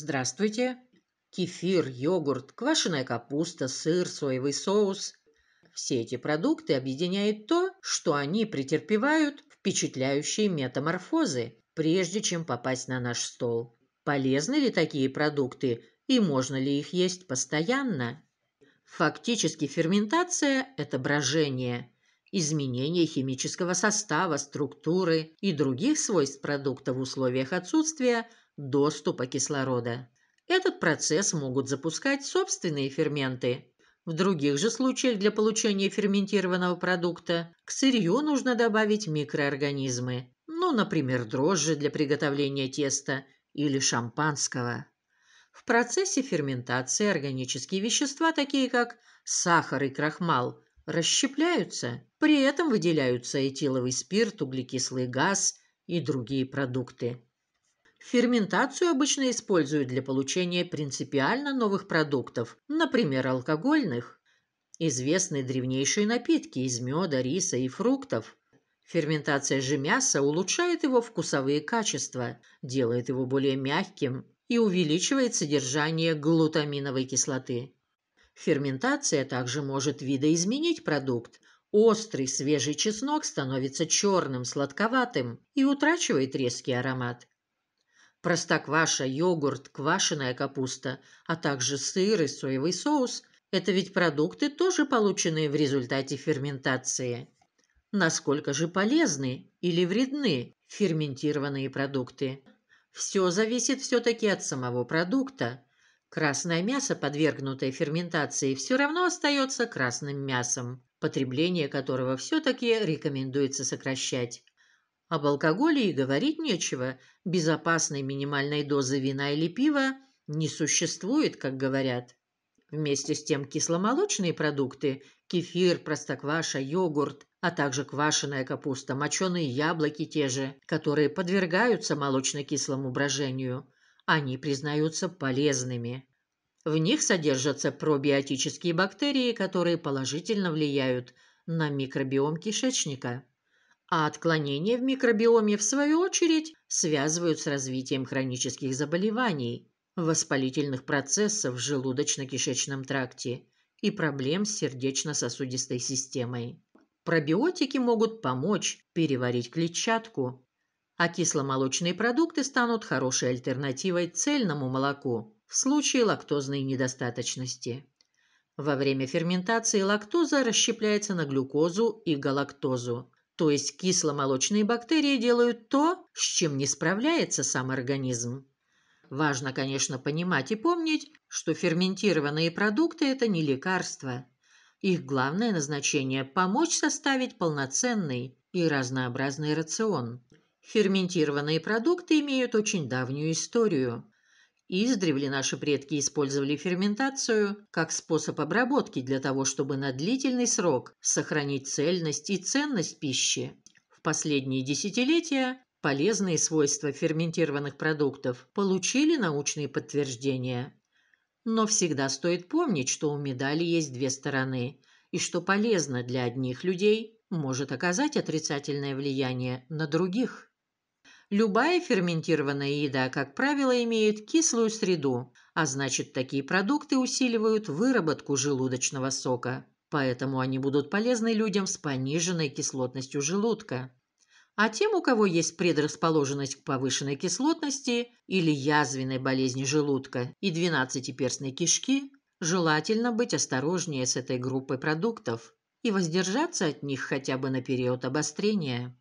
Здравствуйте. Кефир, йогурт, квашеная капуста, сыр, соевый соус. Все эти продукты объединяет то, что они претерпевают впечатляющие метаморфозы, прежде чем попасть на наш стол. Полезны ли такие продукты и можно ли их есть постоянно? Фактически ферментация – это брожение, изменение химического состава, структуры и других свойств продукта в условиях отсутствия доступа кислорода. Этот процесс могут запускать собственные ферменты. В других же случаях для получения ферментированного продукта к сырью нужно добавить микроорганизмы, ну, например, дрожжи для приготовления теста или шампанского. В процессе ферментации органические вещества, такие как сахар и крахмал, расщепляются. При этом выделяются этиловый спирт, углекислый газ и другие продукты. Ферментацию обычно используют для получения принципиально новых продуктов, например, алкогольных. Известны древнейшие напитки из меда, риса и фруктов. Ферментация же мяса улучшает его вкусовые качества, делает его более мягким и увеличивает содержание глутаминовой кислоты. Ферментация также может видоизменить продукт. Острый свежий чеснок становится черным, сладковатым и утрачивает резкий аромат простокваша, йогурт, квашеная капуста, а также сыр и соевый соус – это ведь продукты, тоже полученные в результате ферментации. Насколько же полезны или вредны ферментированные продукты? Все зависит все-таки от самого продукта. Красное мясо, подвергнутое ферментации, все равно остается красным мясом, потребление которого все-таки рекомендуется сокращать. Об алкоголе и говорить нечего. Безопасной минимальной дозы вина или пива не существует, как говорят. Вместе с тем кисломолочные продукты – кефир, простокваша, йогурт, а также квашеная капуста, моченые яблоки те же, которые подвергаются молочно-кислому брожению. Они признаются полезными. В них содержатся пробиотические бактерии, которые положительно влияют на микробиом кишечника а отклонения в микробиоме, в свою очередь, связывают с развитием хронических заболеваний, воспалительных процессов в желудочно-кишечном тракте и проблем с сердечно-сосудистой системой. Пробиотики могут помочь переварить клетчатку, а кисломолочные продукты станут хорошей альтернативой цельному молоку в случае лактозной недостаточности. Во время ферментации лактоза расщепляется на глюкозу и галактозу, то есть кисломолочные бактерии делают то, с чем не справляется сам организм. Важно, конечно, понимать и помнить, что ферментированные продукты – это не лекарства. Их главное назначение – помочь составить полноценный и разнообразный рацион. Ферментированные продукты имеют очень давнюю историю. Издревле наши предки использовали ферментацию как способ обработки для того, чтобы на длительный срок сохранить цельность и ценность пищи. В последние десятилетия полезные свойства ферментированных продуктов получили научные подтверждения. Но всегда стоит помнить, что у медали есть две стороны, и что полезно для одних людей может оказать отрицательное влияние на других. Любая ферментированная еда, как правило, имеет кислую среду, а значит, такие продукты усиливают выработку желудочного сока. Поэтому они будут полезны людям с пониженной кислотностью желудка. А тем, у кого есть предрасположенность к повышенной кислотности или язвенной болезни желудка и двенадцатиперстной кишки, желательно быть осторожнее с этой группой продуктов и воздержаться от них хотя бы на период обострения.